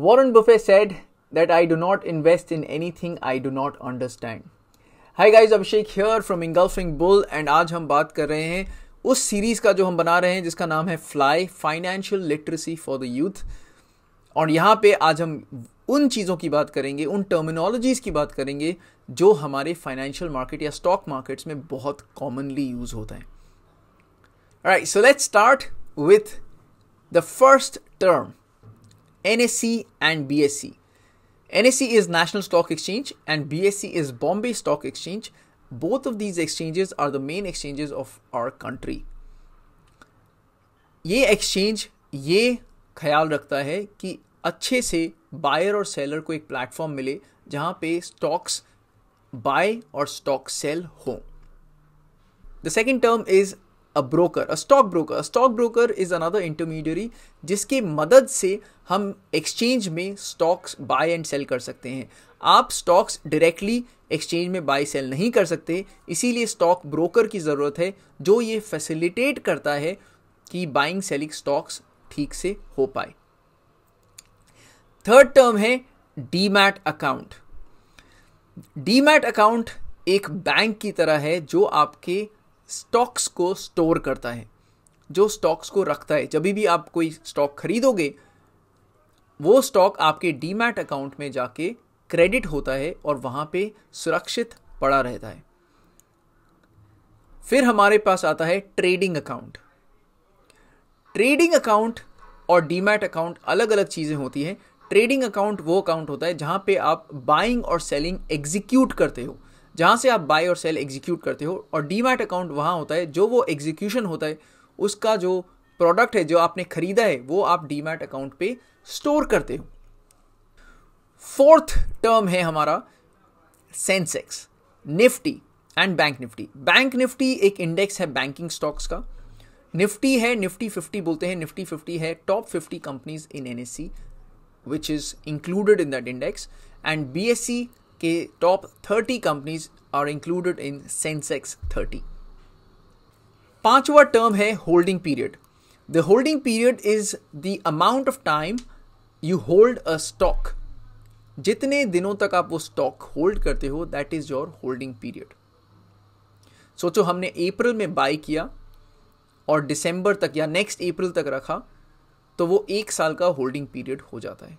Warren Buffett said that I do not invest in anything I do not understand. Hi guys, Abhishek here from Engulfing bull and आज हम बात कर रहे हैं उस सीरीज़ का जो हम बना रहे हैं जिसका नाम है fly financial literacy for the youth और यहाँ पे आज हम उन चीज़ों की बात करेंगे उन टर्मिनोलॉजीज़ की बात करेंगे जो हमारे फाइनेंशियल मार्केट या स्टॉक मार्केट्स में बहुत कॉमनली यूज़ होता है right so let's start with the first term NSE and BSE. NSE is National Stock Exchange and BSE is Bombay Stock Exchange. Both of these exchanges are the main exchanges of our country. ये exchange ये ख्याल रखता है कि अच्छे से buyer और seller को एक platform मिले जहां पे stocks buy और स्टॉक sell हों The second term is a broker a stock broker stock broker is another intermediary जिसकी मदद से हम एक्सचेंज में स्टॉक्स बाय एंड सेल कर सकते हैं आप स्टॉक्स डायरेक्टली एक्सचेंज में बाय सेल नहीं कर सकते इसीलिए स्टॉक ब्रोकर की ज़रूरत है जो ये फैसिलिटेट करता है कि बाइंग सेलिंग स्टॉक्स ठीक से हो पाए थर्ड टर्म है डीमैट अकाउंट डीमैट अकाउंट एक बैंक की तरह है जो आपके स्टॉक्स को स्टोर करता है जो स्टॉक्स को रखता है जब भी आप कोई स्टॉक खरीदोगे वो स्टॉक आपके डीमैट अकाउंट में जाके क्रेडिट होता है और वहाँ पे सुरक्षित पड़ा रहता है फिर हमारे पास आता है ट्रेडिंग अकाउंट ट्रेडिंग अकाउंट और डीमैट अकाउंट अलग अलग चीज़ें होती हैं ट्रेडिंग अकाउंट वो अकाउंट होता है जहाँ पे आप बाइंग और सेलिंग एग्जीक्यूट करते हो जहाँ से आप बाय और सेल एग्जीक्यूट करते हो और डीमैट अकाउंट वहाँ होता है जो वो एग्जीक्यूशन होता है उसका जो प्रोडक्ट है जो आपने खरीदा है वो आप डीमैट अकाउंट पे स्टोर करते हो फोर्थ टर्म है हमारा Sensex Nifty and bank Nifty bank Nifty एक इंडेक्स है बैंकिंग स्टॉक्स का निफ्टी है निफ्टी फिफ्टी बोलते हैं निफ्टी फिफ्टी है top fifty companies in N S E which is included in that index and B S E के top thirty companies are included in Sensex thirty पांचवा term है holding period the holding period is the amount of time you hold a stock जितने दिनों तक आप वो stock hold करते हो that is your holding period सोचो हमने अप्रैल में बाय किया और दिसंबर तक या नेक्स्ट अप्रैल तक रखा तो वो एक साल का होल्डिंग पीरियड हो जाता है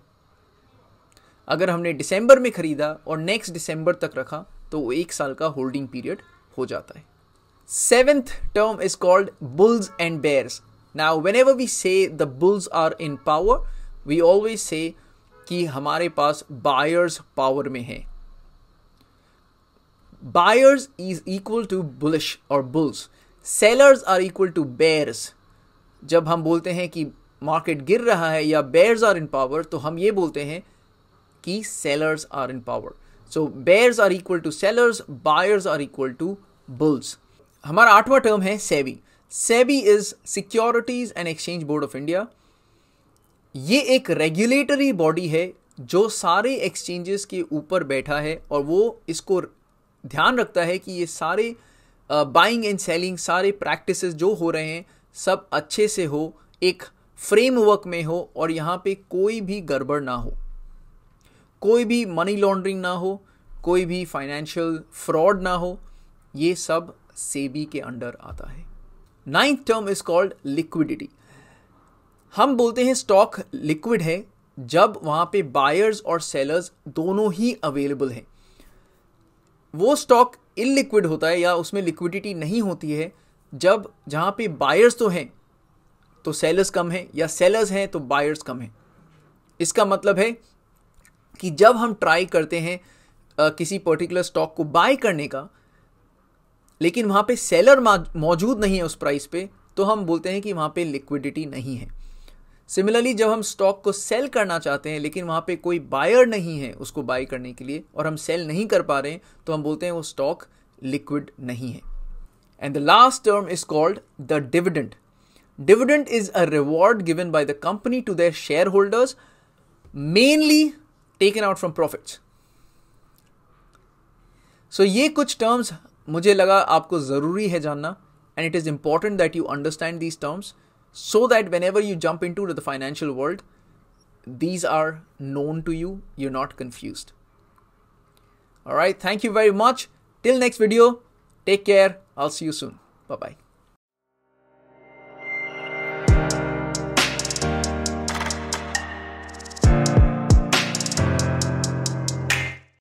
अगर हमने दिसंबर में ख़रीदा और नेक्स्ट दिसंबर तक रखा तो वो एक साल का होल्डिंग पीरियड हो जाता है seventh term is called bulls and bears now whenever we say the bulls are in power we always say कि हमारे पास बायर्स पावर में है buyers is equal to bullish और bulls sellers are equal to bears जब हम बोलते हैं कि मार्केट गिर रहा है या बेयर्स आर इन पावर तो हम ये बोलते हैं कि sellers are in power so bears are equal to sellers buyers are equal to bulls हमारा आठवां टर्म है SEBI SEBI is securities and exchange board of India ये एक रेगुलेटरी बॉडी है जो सारे एक्सचेंजेस के ऊपर बैठा है और वो इसको ध्यान रखता है कि ये सारे बाइंग एंड सेलिंग सारे प्रैक्टिस जो हो रहे हैं सब अच्छे से हो एक फ्रेमवर्क में हो और यहाँ पे कोई भी गड़बड़ ना हो कोई भी मनी लॉन्ड्रिंग ना हो कोई भी फाइनेंशियल फ्रॉड ना हो ये सब सेबी के अंडर आता है ninth term is called liquidity हम बोलते हैं स्टॉक लिक्विड है जब वहाँ पे बायर्स और सेलर्स दोनों ही अवेलेबल हैं वो स्टॉक इलिक्विड होता है या उसमें लिक्विडिटी नहीं होती है जब जहाँ पे बायर्स तो हैं तो सेलर्स कम हैं या सेलर्स हैं तो बायर्स कम हैं इसका मतलब है कि जब हम ट्राई करते हैं किसी पर्टिकुलर स्टॉक को बाय करने का लेकिन वहां पे सेलर मौजूद नहीं है उस प्राइस पे तो हम बोलते हैं कि वहां पे लिक्विडिटी नहीं है सिमिलरली जब हम स्टॉक को सेल करना चाहते हैं लेकिन वहां पे कोई बायर नहीं है उसको बाय करने के लिए और हम सेल नहीं कर पा रहे हैं तो हम बोलते हैं वो स्टॉक लिक्विड नहीं है and the last term is called the dividend dividend is a reward given by the company to their share holders mainly taken out from profits. So so, ये कुछ टर्म्स मुझे लगा आपको ज़रूरी है जानना and it is important that you understand these terms so that whenever you jump into the financial world these are known to you you're not confused all right thank you very much till next video take care i'll see you soon bye bye